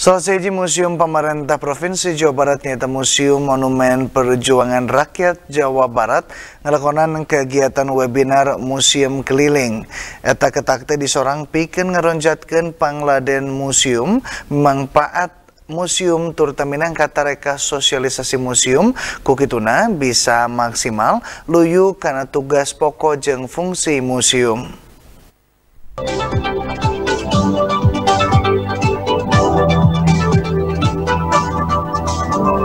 Selesai Museum Pemerintah Provinsi Jawa Barat nyata Museum Monumen Perjuangan Rakyat Jawa Barat ngelakonan kegiatan webinar Museum Keliling. Eta ketakte disorang piken ngeronjatkan Pangladen Museum manfaat Museum kata reka Sosialisasi Museum Kukituna bisa maksimal luyu karena tugas pokok jeng fungsi museum.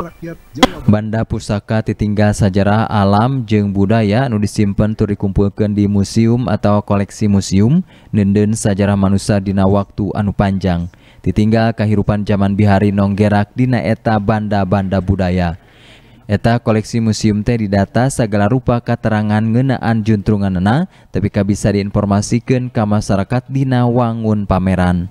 rakyat Jawa Banda pusaka ditinggal sejarah alam jeng budaya nu simpen tur dikumpulkan di museum atau koleksi museum nenden sejarah manusia dina waktu anu panjang ditinggal kehidupan zaman bihari nonggerak dina eta banda-banda budaya Eta koleksi museum teh didata segala rupa keterangan ngenaan nana, tapi kabisa diinformasikan ke masyarakat dina wangun pameran.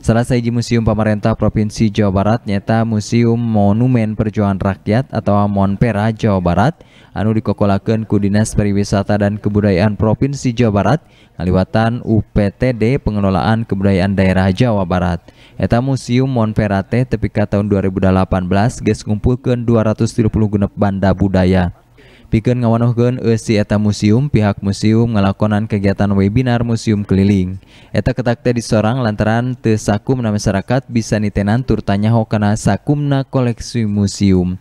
Salah saiji museum pemerintah Provinsi Jawa Barat nyata Museum Monumen Perjuangan Rakyat atau Monpera Jawa Barat anu dikokolakan ku Dinas Pariwisata dan Kebudayaan Provinsi Jawa Barat ngaliwatan UPTD Pengelolaan Kebudayaan Daerah Jawa Barat. Eta Museum Monpera teh tepi kata tahun 2018 geus ngumpulkeun 270 genep banda budaya. pi Ngwanno Gun SI eta museum pihak museum nglakonan kegiatan webinar museum keliling. Eta ketakkte di seorang lantarantes sakummna masyarakat bisa nitenan turtanya Hokana Saummna koleksi museum.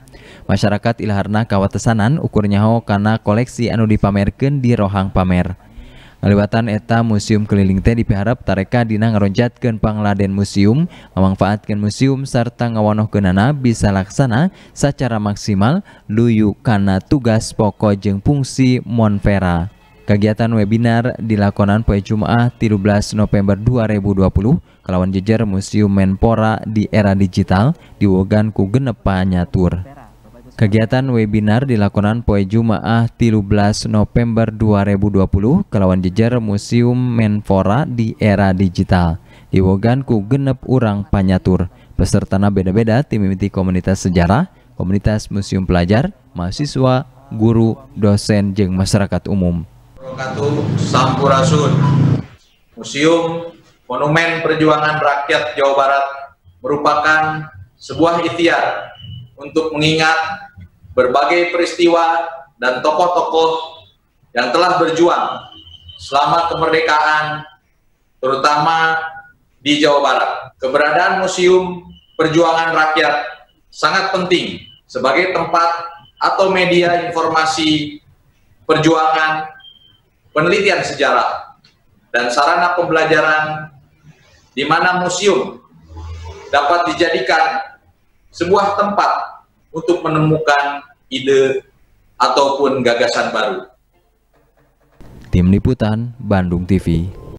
Masyarakat Ilharna kawawatesanan ukurnya Hakana koleksi anu di Pamerken di Rohang pamer. Lewatan eta museum keliling teh diharap tareka dina ngaroncatkeun pangladen museum, memanfaatkan museum serta kenana bisa laksana secara maksimal luyu karena tugas pokok fungsi Monvera. Kegiatan webinar dilakonan poe Jumaah 13 November 2020 kelawan jejer Museum Menpora di era digital diwogan ku genepa nyatur. Kegiatan webinar dilakukan poe Jumaah 13 November 2020 kelawan jejer Museum Menpora di era digital. Di ku genep urang panyatur. Pesertana beda-beda timimiti komunitas sejarah, komunitas museum pelajar, mahasiswa, guru, dosen, jeng masyarakat umum. Sampurasun. Museum Monumen Perjuangan Rakyat Jawa Barat merupakan sebuah ikhtiar untuk mengingat berbagai peristiwa dan tokoh-tokoh yang telah berjuang selama kemerdekaan, terutama di Jawa Barat. Keberadaan Museum Perjuangan Rakyat sangat penting sebagai tempat atau media informasi perjuangan, penelitian sejarah, dan sarana pembelajaran di mana museum dapat dijadikan sebuah tempat untuk menemukan ide ataupun gagasan baru. Tim Liputan Bandung TV